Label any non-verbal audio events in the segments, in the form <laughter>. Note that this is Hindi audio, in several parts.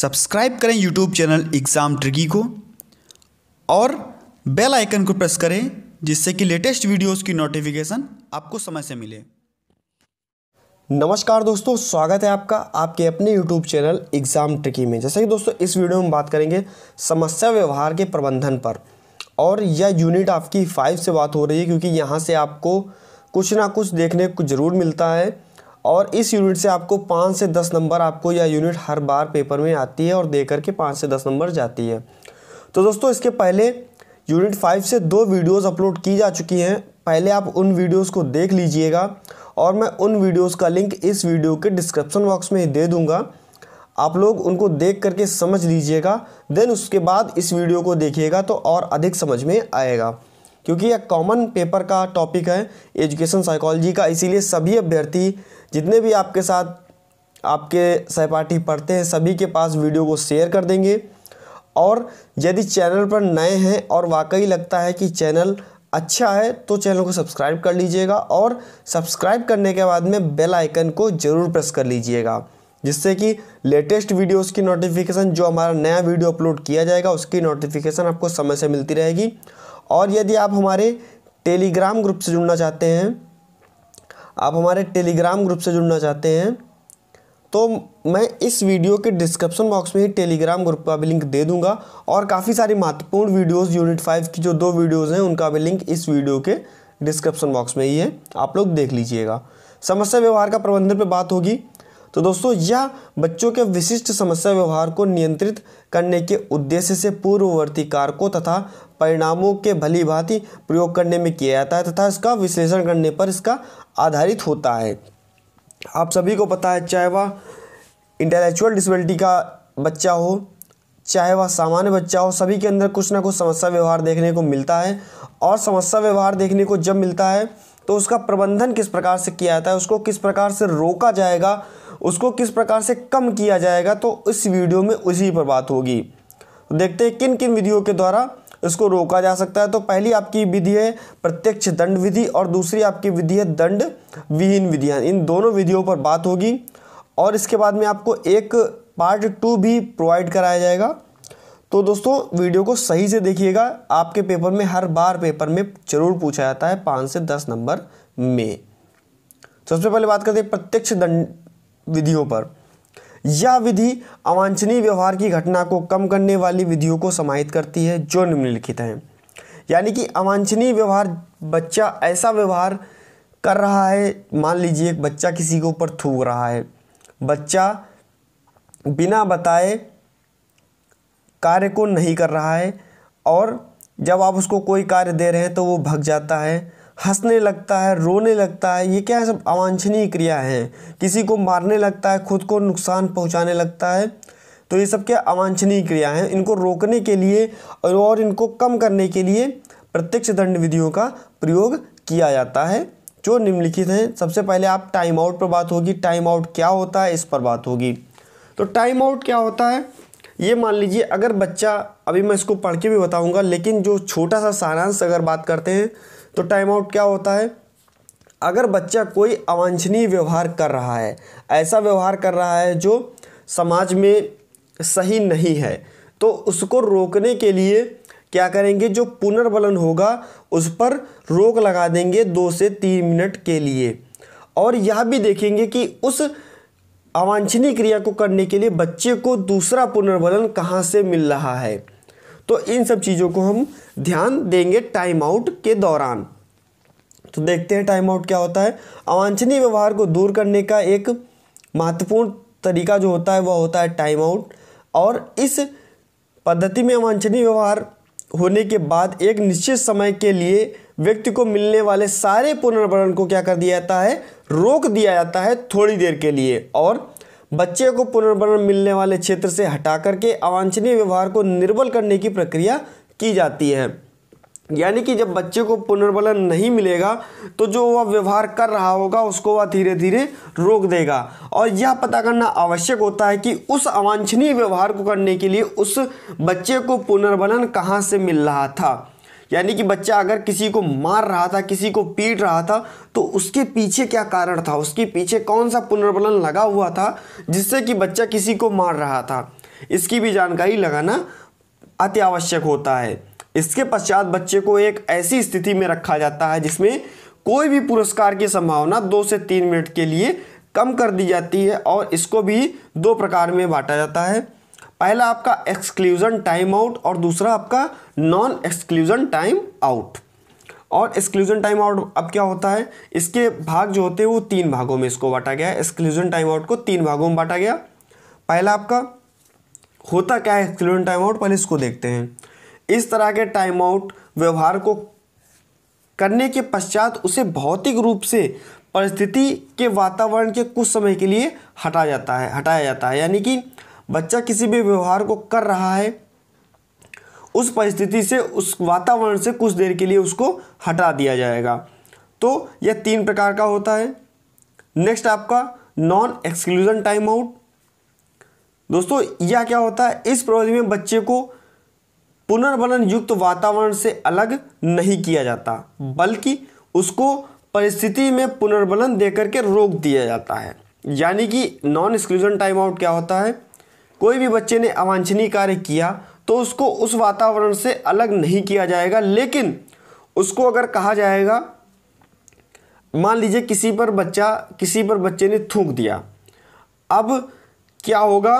सब्सक्राइब करें यूट्यूब चैनल एग्ज़ाम ट्रिकी को और बेल आइकन को प्रेस करें जिससे कि लेटेस्ट वीडियोस की नोटिफिकेशन आपको समय से मिले नमस्कार दोस्तों स्वागत है आपका आपके अपने YouTube चैनल एग्ज़ाम ट्रिकी में जैसे कि दोस्तों इस वीडियो में बात करेंगे समस्या व्यवहार के प्रबंधन पर और यह यूनिट आपकी फाइव से बात हो रही है क्योंकि यहाँ से आपको कुछ ना कुछ देखने को ज़रूर मिलता है और इस यूनिट से आपको पाँच से दस नंबर आपको यह यूनिट हर बार पेपर में आती है और दे करके पाँच से दस नंबर जाती है तो दोस्तों इसके पहले यूनिट फाइव से दो वीडियोस अपलोड की जा चुकी हैं पहले आप उन वीडियोस को देख लीजिएगा और मैं उन वीडियोस का लिंक इस वीडियो के डिस्क्रिप्शन बॉक्स में दे दूंगा आप लोग उनको देख करके समझ लीजिएगा देन उसके बाद इस वीडियो को देखिएगा तो और अधिक समझ में आएगा क्योंकि यह कॉमन पेपर का टॉपिक है एजुकेशन साइकोलॉजी का इसीलिए सभी अभ्यर्थी जितने भी आपके साथ आपके सहपाठी पढ़ते हैं सभी के पास वीडियो को शेयर कर देंगे और यदि चैनल पर नए हैं और वाकई लगता है कि चैनल अच्छा है तो चैनल को सब्सक्राइब कर लीजिएगा और सब्सक्राइब करने के बाद में बेल आइकन को ज़रूर प्रेस कर लीजिएगा जिससे कि लेटेस्ट वीडियोस की नोटिफिकेशन जो हमारा नया वीडियो अपलोड किया जाएगा उसकी नोटिफिकेशन आपको समय से मिलती रहेगी और यदि आप हमारे टेलीग्राम ग्रुप से जुड़ना चाहते हैं आप हमारे टेलीग्राम ग्रुप से जुड़ना चाहते हैं तो मैं इस वीडियो के डिस्क्रिप्शन बॉक्स में ही टेलीग्राम ग्रुप का भी लिंक दे दूंगा और काफ़ी सारी महत्वपूर्ण वीडियोस यूनिट फाइव की जो दो वीडियोस हैं उनका भी लिंक इस वीडियो के डिस्क्रिप्शन बॉक्स में ही है आप लोग देख लीजिएगा समस्या व्यवहार का प्रबंधन पर बात होगी तो दोस्तों यह बच्चों के विशिष्ट समस्या व्यवहार को नियंत्रित करने के उद्देश्य से पूर्ववर्ती कारकों तथा परिणामों के भली भांति प्रयोग करने में किया जाता है तथा इसका विश्लेषण करने पर इसका आधारित होता है आप सभी को पता है चाहे वह इंटेलेक्चुअल डिसबिलिटी का बच्चा हो चाहे वह सामान्य बच्चा हो सभी के अंदर कुछ ना कुछ समस्या व्यवहार देखने को मिलता है और समस्या व्यवहार देखने को जब मिलता है तो उसका प्रबंधन किस प्रकार से किया जाता है उसको किस प्रकार से रोका जाएगा उसको किस प्रकार से कम किया जाएगा तो इस वीडियो में उसी पर बात होगी तो देखते हैं किन किन विधियों के द्वारा इसको रोका जा सकता है तो पहली आपकी विधि है प्रत्यक्ष दंड विधि और दूसरी आपकी विधि है दंड विहीन विधियाँ इन दोनों विधियों पर बात होगी और इसके बाद में आपको एक पार्ट टू भी प्रोवाइड कराया जाएगा तो दोस्तों वीडियो को सही से देखिएगा आपके पेपर में हर बार पेपर में जरूर पूछा जाता है पाँच से दस नंबर में सबसे पहले बात करते हैं प्रत्यक्ष दंड विधियों पर यह विधि अवांछनीय व्यवहार की घटना को कम करने वाली विधियों को समाहित करती है जो निम्नलिखित हैं यानी कि अवांछनीय व्यवहार बच्चा ऐसा व्यवहार कर रहा है मान लीजिए एक बच्चा किसी के ऊपर थूक रहा है बच्चा बिना बताए कार्य को नहीं कर रहा है और जब आप उसको कोई कार्य दे रहे हैं तो वो भग जाता है हंसने लगता है रोने लगता है ये क्या है सब अवांछनीय क्रिया हैं किसी को मारने लगता है खुद को नुकसान पहुंचाने लगता है तो ये सब क्या अवांछनीय क्रिया हैं इनको रोकने के लिए और इनको कम करने के लिए प्रत्यक्ष दंड विधियों का प्रयोग किया जाता है जो निम्नलिखित हैं सबसे पहले आप टाइम आउट पर बात होगी टाइम आउट क्या होता है इस पर बात होगी तो टाइम आउट क्या होता है ये मान लीजिए अगर बच्चा अभी मैं इसको पढ़ के भी बताऊंगा लेकिन जो छोटा सा सारांश अगर बात करते हैं तो टाइम आउट क्या होता है अगर बच्चा कोई अवांछनीय व्यवहार कर रहा है ऐसा व्यवहार कर रहा है जो समाज में सही नहीं है तो उसको रोकने के लिए क्या करेंगे जो पुनर्बलन होगा उस पर रोक लगा देंगे दो से तीन मिनट के लिए और यह भी देखेंगे कि उस अवांछनीय क्रिया को करने के लिए बच्चे को दूसरा पुनर्बलन कहाँ से मिल रहा है तो इन सब चीज़ों को हम ध्यान देंगे टाइम आउट के दौरान तो देखते हैं टाइम आउट क्या होता है अवांछनीय व्यवहार को दूर करने का एक महत्वपूर्ण तरीका जो होता है वह होता है टाइम आउट और इस पद्धति में अवांछनीय व्यवहार होने के बाद एक निश्चित समय के लिए व्यक्ति को मिलने वाले सारे पुनर्वरण को क्या कर दिया जाता है रोक दिया जाता है थोड़ी देर के लिए और बच्चे को पुनर्वरण मिलने वाले क्षेत्र से हटा करके अवांछनीय व्यवहार को निर्बल करने की प्रक्रिया की जाती है यानी कि जब बच्चे को पुनर्बलन नहीं मिलेगा तो जो वह व्यवहार कर रहा होगा उसको वह धीरे धीरे रोक देगा और यह पता करना आवश्यक होता है कि उस अवांछनीय व्यवहार को करने के लिए उस बच्चे को पुनर्बलन कहाँ से मिल रहा था यानी कि बच्चा अगर किसी को मार रहा था किसी को पीट रहा था तो उसके पीछे क्या कारण था उसके पीछे कौन सा पुनर्बलन लगा हुआ था जिससे कि बच्चा किसी को मार रहा था इसकी भी जानकारी लगाना अति आवश्यक होता है इसके पश्चात बच्चे को एक ऐसी स्थिति में रखा जाता है जिसमें कोई भी पुरस्कार की संभावना दो से तीन मिनट के लिए कम कर दी जाती है और इसको भी दो प्रकार में बांटा जाता है पहला आपका एक्सक्लूजन टाइम आउट और दूसरा आपका नॉन एक्सक्लूजन टाइम आउट और एक्सक्लूजन टाइम आउट अब क्या होता है इसके भाग जो होते हैं वो तीन भागों में इसको बांटा गया है एक्सक्लूजन टाइम आउट को तीन भागों में बांटा गया पहला आपका होता क्या है एक्सक्लूजन टाइम आउट पहले इसको देखते हैं इस तरह के टाइम आउट व्यवहार को करने के पश्चात उसे भौतिक रूप से परिस्थिति के वातावरण के कुछ समय के लिए हटा जाता है हटाया जाता है यानी कि बच्चा किसी भी व्यवहार को कर रहा है उस परिस्थिति से उस वातावरण से कुछ देर के लिए उसको हटा दिया जाएगा तो यह तीन प्रकार का होता है नेक्स्ट आपका नॉन एक्सक्लूजन टाइम आउट दोस्तों यह क्या होता है इस प्रवृत्ति में बच्चे को पुनर्वलन युक्त वातावरण से अलग नहीं किया जाता बल्कि उसको परिस्थिति में पुनर्वलन देकर के रोक दिया जाता है यानी कि नॉन एक्सक्लूजन टाइम आउट क्या होता है कोई भी बच्चे ने अवांछनीय कार्य किया तो उसको उस वातावरण से अलग नहीं किया जाएगा लेकिन उसको अगर कहा जाएगा मान लीजिए किसी पर बच्चा किसी पर बच्चे ने थूक दिया अब क्या होगा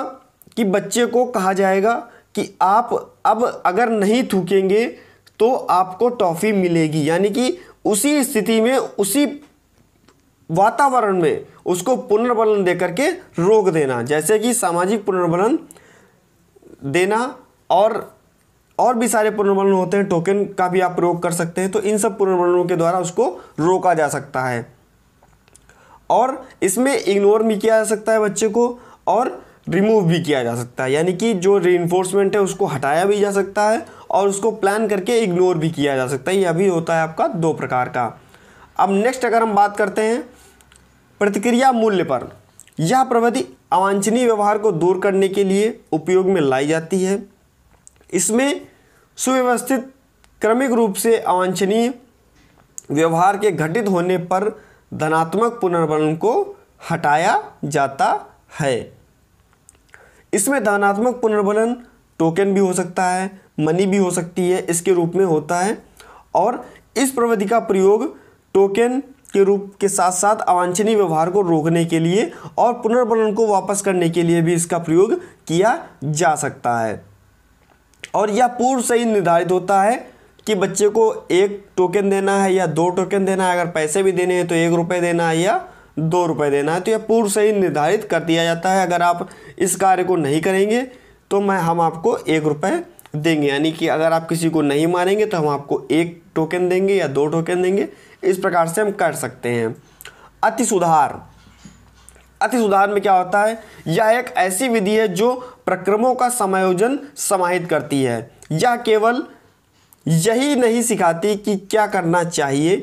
कि बच्चे को कहा जाएगा कि आप अब अगर नहीं थूकेंगे तो आपको टॉफ़ी मिलेगी यानी कि उसी स्थिति में उसी वातावरण में उसको पुनर्बलन दे करके रोक देना जैसे कि सामाजिक पुनर्बलन देना और और भी सारे पुनर्बलन होते हैं टोकन का भी आप प्रयोग कर सकते हैं तो इन सब पुनर्बलनों के द्वारा उसको रोका जा सकता है और इसमें इग्नोर भी किया जा सकता है बच्चे को और रिमूव भी किया जा सकता है यानी कि जो री है उसको हटाया भी जा सकता है और उसको प्लान करके इग्नोर भी किया जा सकता है यह भी होता है आपका दो प्रकार का अब नेक्स्ट अगर हम बात करते हैं प्रतिक्रिया मूल्य पर यह प्रवृत्ति अवांछनीय व्यवहार को दूर करने के लिए उपयोग में लाई जाती है इसमें सुव्यवस्थित क्रमिक रूप से अवांछनीय व्यवहार के घटित होने पर धनात्मक पुनर्वलन को हटाया जाता है इसमें धनात्मक पुनर्वलन टोकन भी हो सकता है मनी भी हो सकती है इसके रूप में होता है और इस प्रवृत्ति का प्रयोग टोकन के रूप के साथ साथ अवांछनीय व्यवहार को रोकने के लिए और पुनर्वलन को वापस करने के लिए भी इसका प्रयोग किया जा सकता है और यह पूर्व से ही निर्धारित होता है कि बच्चे को एक टोकन देना है या दो टोकन देना है अगर पैसे भी देने हैं तो एक रुपये देना है या दो रुपये देना है तो यह पूर्व से ही निर्धारित कर दिया जाता है अगर आप इस कार्य को नहीं करेंगे तो मैं हम आपको एक रुपये देंगे यानी कि अगर आप किसी को नहीं मारेंगे तो हम आपको एक टोकन देंगे या दो टोकन देंगे इस प्रकार से हम कर सकते हैं अति सुधार अति सुधार में क्या होता है यह एक ऐसी विधि है जो प्रक्रमों का समायोजन समाहित करती है यह केवल यही नहीं सिखाती कि क्या करना चाहिए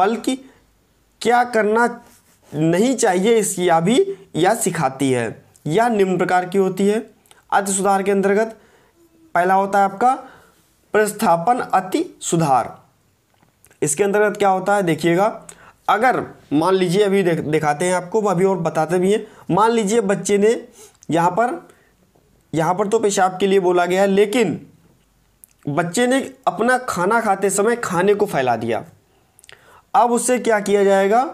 बल्कि क्या करना नहीं चाहिए इसकी यह भी यह सिखाती है यह निम्न प्रकार की होती है अति सुधार के अंतर्गत पहला होता है आपका प्रस्थापन अति सुधार इसके अंतर्गत क्या होता है देखिएगा अगर मान लीजिए अभी दिखाते हैं आपको अभी और बताते भी हैं मान लीजिए बच्चे ने यहाँ पर यहाँ पर तो पेशाब के लिए बोला गया है लेकिन बच्चे ने अपना खाना खाते समय खाने को फैला दिया अब उससे क्या किया जाएगा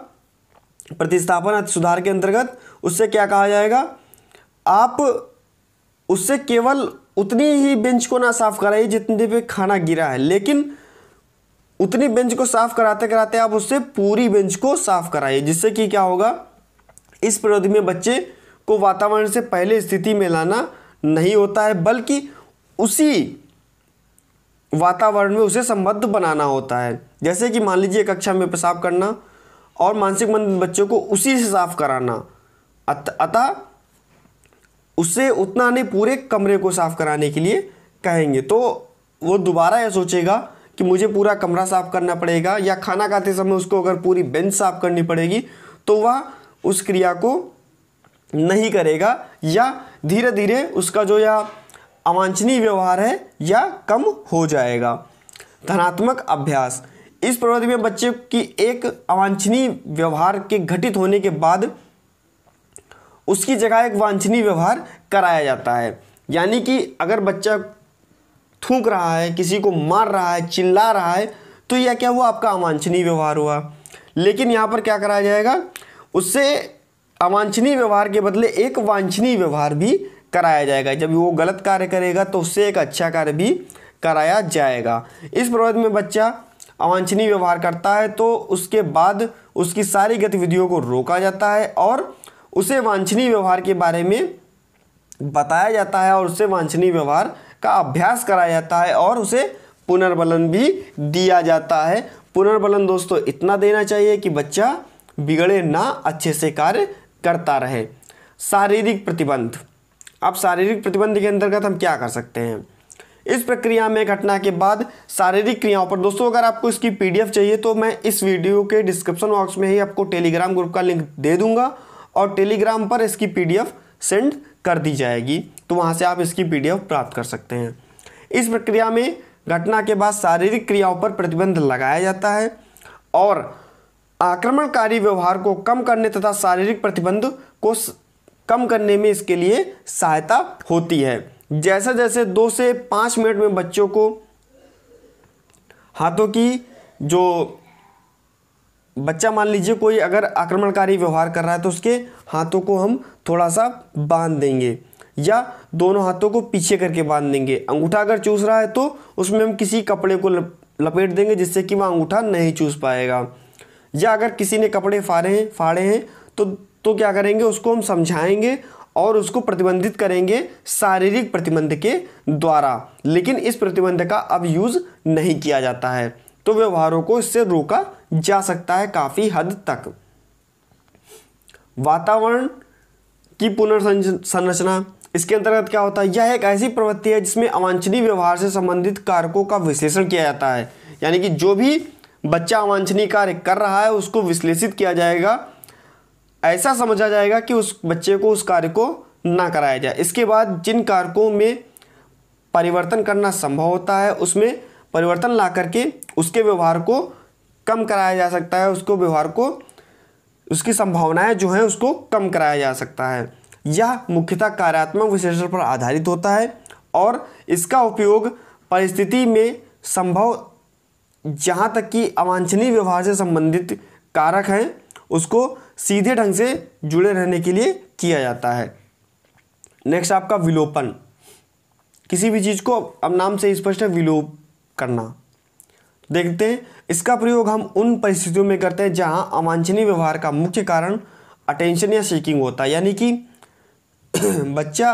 प्रतिस्थापन सुधार के अंतर्गत उससे क्या कहा जाएगा आप उससे केवल उतनी ही बेंच को ना साफ कराइए जितने पे खाना गिरा है लेकिन उतनी बेंच को साफ कराते कराते आप उससे पूरी बेंच को साफ कराइए जिससे कि क्या होगा इस प्रवृत्ति में बच्चे को वातावरण से पहले स्थिति में लाना नहीं होता है बल्कि उसी वातावरण में उसे संबद्ध बनाना होता है जैसे कि मान लीजिए कक्षा में पेशाब करना और मानसिक मंद बच्चों को उसी से साफ कराना अतः उसे उतना नहीं पूरे कमरे को साफ कराने के लिए कहेंगे तो वो दोबारा यह सोचेगा कि मुझे पूरा कमरा साफ़ करना पड़ेगा या खाना खाते समय उसको अगर पूरी बेंच साफ़ करनी पड़ेगी तो वह उस क्रिया को नहीं करेगा या धीरे धीरे उसका जो यह अवांछनीय व्यवहार है या कम हो जाएगा धनात्मक अभ्यास इस प्रवृत्ति में बच्चे की एक अवांछनीय व्यवहार के घटित होने के बाद उसकी जगह एक वांछनीय व्यवहार कराया जाता है यानी कि अगर बच्चा थूक रहा है किसी को मार रहा है चिल्ला रहा है तो यह क्या हुआ आपका अवांछनीय व्यवहार हुआ लेकिन यहाँ पर क्या कराया जाएगा उससे अवांछनीय व्यवहार के बदले एक वांछनीय व्यवहार भी कराया जाएगा जब वो गलत कार्य करेगा तो उससे एक अच्छा कार्य भी कराया जाएगा इस प्रवृत्ति में बच्चा अवांछनीय व्यवहार करता है तो उसके बाद उसकी सारी गतिविधियों को रोका जाता है और उसे वांछनीय व्यवहार के बारे में बताया जाता है और उससे वांछनीय व्यवहार का अभ्यास कराया जाता है और उसे पुनर्बलन भी दिया जाता है पुनर्बलन दोस्तों इतना देना चाहिए कि बच्चा बिगड़े ना अच्छे से कार्य करता रहे शारीरिक प्रतिबंध अब शारीरिक प्रतिबंध के अंतर्गत हम क्या कर सकते हैं इस प्रक्रिया में घटना के बाद शारीरिक क्रियाओं पर दोस्तों अगर आपको इसकी पीडीएफ चाहिए तो मैं इस वीडियो के डिस्क्रिप्शन बॉक्स में ही आपको टेलीग्राम ग्रुप का लिंक दे दूंगा और टेलीग्राम पर इसकी पीडीएफ सेंड कर दी जाएगी तो वहाँ से आप इसकी पी प्राप्त कर सकते हैं इस प्रक्रिया में घटना के बाद शारीरिक क्रियाओं पर प्रतिबंध लगाया जाता है और आक्रमणकारी व्यवहार को कम करने तथा शारीरिक प्रतिबंध को कम करने में इसके लिए सहायता होती है जैसे जैसे दो से पाँच मिनट में बच्चों को हाथों की जो बच्चा मान लीजिए कोई अगर आक्रमणकारी व्यवहार कर रहा है तो उसके हाथों को हम थोड़ा सा बांध देंगे या दोनों हाथों को पीछे करके बांध देंगे अंगूठा अगर चूस रहा है तो उसमें हम किसी कपड़े को लपेट देंगे जिससे कि वह अंगूठा नहीं चूस पाएगा या अगर किसी ने कपड़े फाड़े हैं फाड़े हैं तो तो क्या करेंगे उसको हम समझाएंगे और उसको प्रतिबंधित करेंगे शारीरिक प्रतिबंध के द्वारा लेकिन इस प्रतिबंध का अब यूज़ नहीं किया जाता है तो व्यवहारों को इससे रोका जा सकता है काफ़ी हद तक वातावरण की पुनर्संरचना इसके अंतर्गत क्या होता है यह एक ऐसी प्रवृत्ति है जिसमें अवांछनीय व्यवहार से संबंधित कारकों का विश्लेषण किया जाता है यानी कि जो भी बच्चा अवांछनीय कार्य कर रहा है उसको विश्लेषित किया जाएगा ऐसा समझा जाएगा कि उस बच्चे को उस कार्य को ना कराया जाए इसके बाद जिन कारकों में परिवर्तन करना संभव होता है उसमें परिवर्तन ला करके उसके व्यवहार को कम कराया जा सकता है उसको व्यवहार को उसकी संभावनाएं जो हैं उसको कम कराया जा सकता है यह मुख्यतः कार्यात्मक विश्लेषण पर आधारित होता है और इसका उपयोग परिस्थिति में संभव जहाँ तक कि अवांछनीय व्यवहार से संबंधित कारक हैं उसको सीधे ढंग से जुड़े रहने के लिए किया जाता है नेक्स्ट आपका विलोपन किसी भी चीज़ को अब नाम से स्पष्ट है विलोप करना देखते हैं इसका प्रयोग हम उन परिस्थितियों में करते हैं जहाँ अवांछनीय व्यवहार का मुख्य कारण अटेंशन या सीकिंग होता है यानी कि <clears throat> बच्चा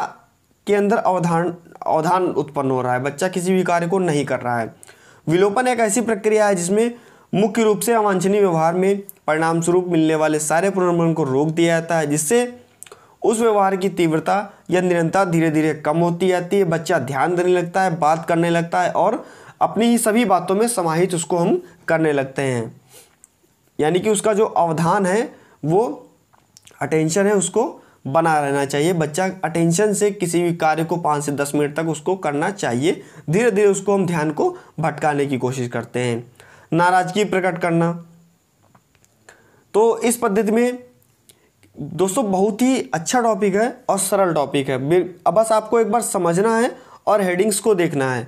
के अंदर अवधान अवधान उत्पन्न हो रहा है बच्चा किसी भी कार्य को नहीं कर रहा है विलोपन एक ऐसी प्रक्रिया है जिसमें मुख्य रूप से अवांछनीय व्यवहार में परिणाम स्वरूप मिलने वाले सारे पुनर्मन को रोक दिया जाता है जिससे उस व्यवहार की तीव्रता या निरंतरता धीरे धीरे कम होती जाती है बच्चा ध्यान देने लगता है बात करने लगता है और अपनी ही सभी बातों में समाहित उसको हम करने लगते हैं यानी कि उसका जो अवधान है वो अटेंशन है उसको बना रहना चाहिए बच्चा अटेंशन से किसी भी कार्य को पाँच से दस मिनट तक उसको करना चाहिए धीरे धीरे उसको हम ध्यान को भटकाने की कोशिश करते हैं नाराज़गी प्रकट करना तो इस पद्धति में दोस्तों बहुत ही अच्छा टॉपिक है और सरल टॉपिक है अब बस आपको एक बार समझना है और हेडिंग्स को देखना है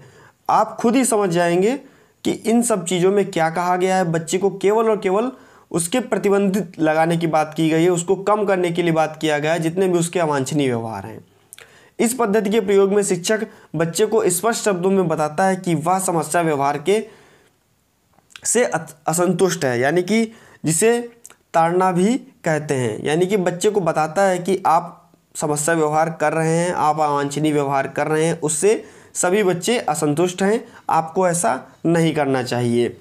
आप खुद ही समझ जाएंगे कि इन सब चीज़ों में क्या कहा गया है बच्चे को केवल और केवल उसके प्रतिबंधित लगाने की बात की गई है उसको कम करने के लिए बात किया गया है जितने भी उसके अवांछनीय व्यवहार हैं इस पद्धति के प्रयोग में शिक्षक बच्चे को स्पष्ट शब्दों में बताता है कि वह समस्या व्यवहार के से असंतुष्ट है यानी कि जिसे ताड़ना भी कहते हैं यानी कि बच्चे को बताता है कि आप समस्या व्यवहार कर रहे हैं आप अवांछनीय व्यवहार कर रहे हैं उससे सभी बच्चे असंतुष्ट हैं आपको ऐसा नहीं करना चाहिए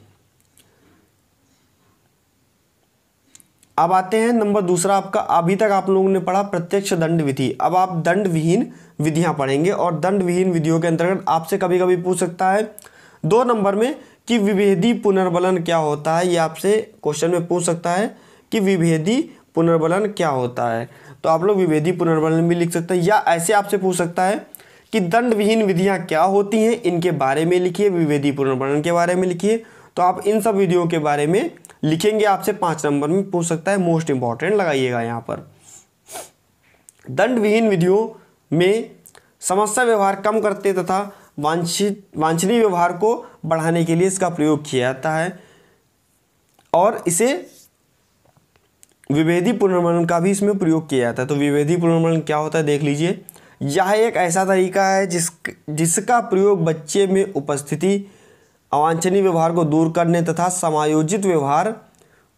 अब आते हैं नंबर दूसरा आपका अभी तक आप लोगों ने पढ़ा प्रत्यक्ष दंड विधि अब आप दंड विहीन विधियां पढ़ेंगे और दंड विहीन विधियों के अंतर्गत आपसे कभी कभी पूछ सकता है दो नंबर में कि विभेदी पुनर्बलन क्या होता है ये आपसे क्वेश्चन में पूछ सकता है कि विभेदी पुनर्बलन क्या होता है तो आप लोग विभेदी पुनर्बलन भी लिख सकते हैं या ऐसे आपसे पूछ सकता है कि दंड विहीन विधियाँ क्या होती हैं इनके बारे में लिखिए विभेदी पुनर्बलन के बारे में लिखिए तो आप इन सब विधियों के बारे में लिखेंगे आपसे पांच नंबर में पूछ सकता है मोस्ट इंपॉर्टेंट लगाइएगा यहां पर दंड विहीन विधियों में समस्या व्यवहार कम करते तथा वांछित वांछनीय व्यवहार को बढ़ाने के लिए इसका प्रयोग किया जाता है और इसे विभेदी पुनर्मरण का भी इसमें प्रयोग किया जाता है तो विभेदी पुनर्मरण क्या होता है देख लीजिए यह एक ऐसा तरीका है जिस जिसका प्रयोग बच्चे में उपस्थिति अवांछनीय व्यवहार को दूर करने तथा समायोजित व्यवहार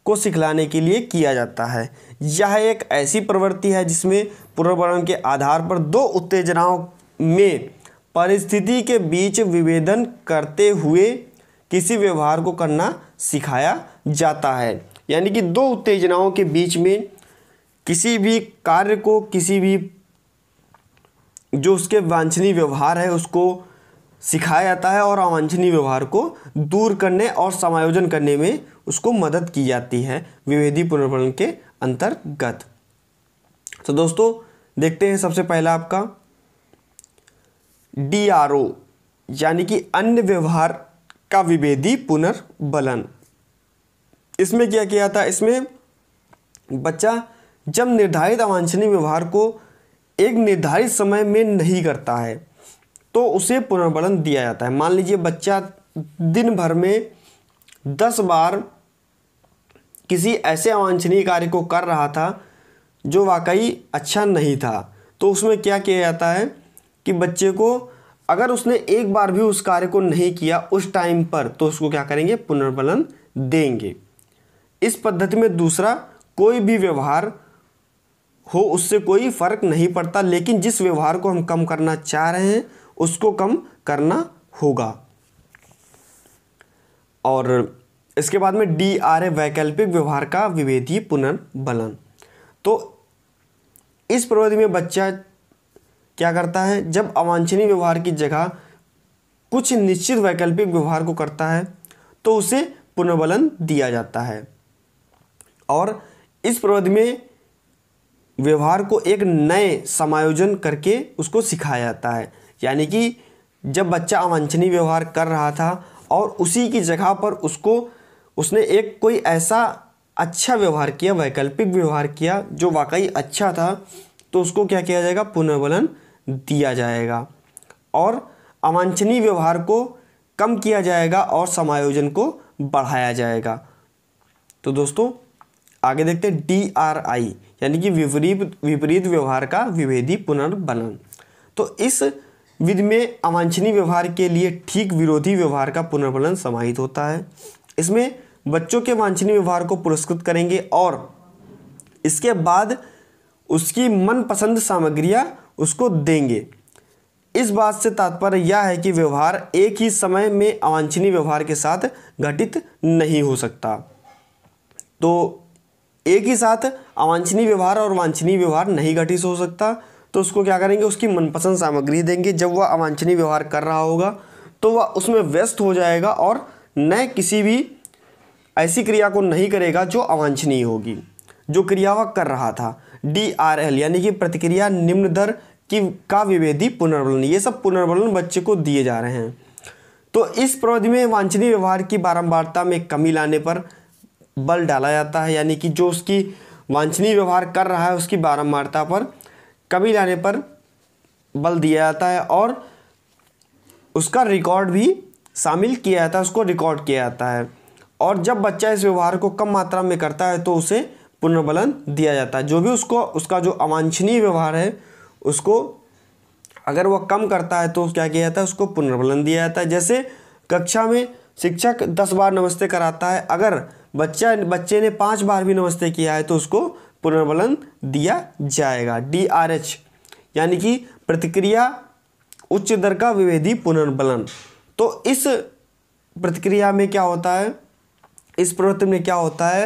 को सिखलाने के लिए किया जाता है यह एक ऐसी प्रवृत्ति है जिसमें पूर्ववर्ण के आधार पर दो उत्तेजनाओं में परिस्थिति के बीच विभेदन करते हुए किसी व्यवहार को करना सिखाया जाता है यानी कि दो उत्तेजनाओं के बीच में किसी भी कार्य को किसी भी जो उसके वांछनीय व्यवहार है उसको सिखाया जाता है और अवांछनीय व्यवहार को दूर करने और समायोजन करने में उसको मदद की जाती है विभेदी पुनर्वलन के अंतर्गत तो दोस्तों देखते हैं सबसे पहला आपका डी आर ओ यानी कि अन्य व्यवहार का विभेदी पुनर्बलन इसमें क्या किया था इसमें बच्चा जब निर्धारित अवांछनीय व्यवहार को एक निर्धारित समय में नहीं करता है तो उसे पुनर्बलन दिया जाता है मान लीजिए बच्चा दिन भर में दस बार किसी ऐसे अवांछनीय कार्य को कर रहा था जो वाकई अच्छा नहीं था तो उसमें क्या किया जाता है कि बच्चे को अगर उसने एक बार भी उस कार्य को नहीं किया उस टाइम पर तो उसको क्या करेंगे पुनर्बलन देंगे इस पद्धति में दूसरा कोई भी व्यवहार हो उससे कोई फर्क नहीं पड़ता लेकिन जिस व्यवहार को हम कम करना चाह रहे हैं उसको कम करना होगा और इसके बाद में डी आर ए वैकल्पिक व्यवहार का विभेदी पुनर्बलन तो इस प्रवृत्ति में बच्चा क्या करता है जब अवांछनीय व्यवहार की जगह कुछ निश्चित वैकल्पिक व्यवहार को करता है तो उसे पुनर्बलन दिया जाता है और इस प्रवृत्ति में व्यवहार को एक नए समायोजन करके उसको सिखाया जाता है यानी कि जब बच्चा अवंछनीय व्यवहार कर रहा था और उसी की जगह पर उसको उसने एक कोई ऐसा अच्छा व्यवहार किया वैकल्पिक व्यवहार किया जो वाकई अच्छा था तो उसको क्या किया जाएगा पुनर्वलन दिया जाएगा और अवांछनीय व्यवहार को कम किया जाएगा और समायोजन को बढ़ाया जाएगा तो दोस्तों आगे देखते हैं डी आर आई यानी कि विपरीत विपरीत व्यवहार का विभेदी पुनर्बलन तो इस विधि में अवांछनीय व्यवहार के लिए ठीक विरोधी व्यवहार का पुनर्वलन समाहित होता है इसमें बच्चों के वांछनीय व्यवहार को पुरस्कृत करेंगे और इसके बाद उसकी मनपसंद सामग्रियाँ उसको देंगे इस बात से तात्पर्य यह है कि व्यवहार एक ही समय में अवांछनीय व्यवहार के साथ घटित नहीं हो सकता तो एक ही साथ अवांछनीय व्यवहार और वांछनीय व्यवहार नहीं घटित हो सकता तो उसको क्या करेंगे उसकी मनपसंद सामग्री देंगे जब वह अवांछनीय व्यवहार कर रहा होगा तो वह उसमें व्यस्त हो जाएगा और न किसी भी ऐसी क्रिया को नहीं करेगा जो अवांछनीय होगी जो क्रिया वह कर रहा था डी आर एल यानी कि प्रतिक्रिया निम्न दर की का विभेदी पुनर्वलन ये सब पुनर्वलन बच्चे को दिए जा रहे हैं तो इस प्रवधि में वांछनीय व्यवहार की बारंबारता में कमी लाने पर बल डाला जाता है यानी कि जो उसकी वांछनीय व्यवहार कर रहा है उसकी बारंबारता पर कभी लाने पर बल दिया जाता है और उसका रिकॉर्ड भी शामिल किया जाता है उसको रिकॉर्ड किया जाता है और जब बच्चा इस व्यवहार को कम मात्रा में करता है तो उसे पुनर्बलन दिया जाता है जो भी उसको उसका जो अवांछनीय व्यवहार है उसको अगर वह कम करता है तो क्या किया जाता है उसको पुनर्बलन दिया जाता है जैसे कक्षा में शिक्षक दस बार नमस्ते कराता है अगर बच्चा बच्चे ने पाँच बार भी नमस्ते किया है तो उसको पुनर्बलन दिया जाएगा डी आर एच यानी कि प्रतिक्रिया उच्च दर का विभेदी पुनर्बलन तो इस प्रतिक्रिया में क्या होता है इस प्रवृत्ति में क्या होता है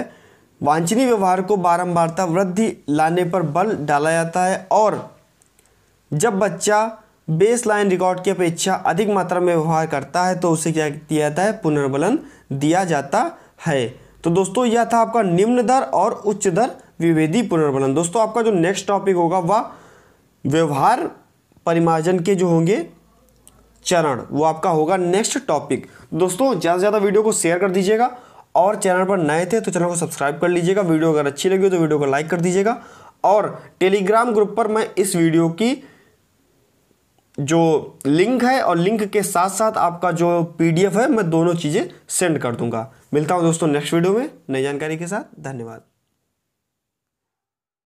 वांछनीय व्यवहार को बारंबारता वृद्धि लाने पर बल डाला जाता है और जब बच्चा बेस लाइन रिकॉर्ड की अपेक्षा अधिक मात्रा में व्यवहार करता है तो उसे क्या दिया जाता है पुनर्बलन दिया जाता है तो दोस्तों यह था आपका निम्न दर और उच्च दर विभेदी पुनर्बलन दोस्तों आपका जो नेक्स्ट टॉपिक होगा वह व्यवहार परिमार्जन के जो होंगे चरण वो आपका होगा नेक्स्ट टॉपिक दोस्तों ज़्यादा से ज़्यादा वीडियो को शेयर कर दीजिएगा और चैनल पर नए थे तो चैनल को सब्सक्राइब कर लीजिएगा वीडियो अगर अच्छी लगी हो तो वीडियो को लाइक कर दीजिएगा और टेलीग्राम ग्रुप पर मैं इस वीडियो की जो लिंक है और लिंक के साथ साथ आपका जो पीडीएफ है मैं दोनों चीज़ें सेंड कर दूंगा मिलता हूँ दोस्तों नेक्स्ट वीडियो में नई जानकारी के साथ धन्यवाद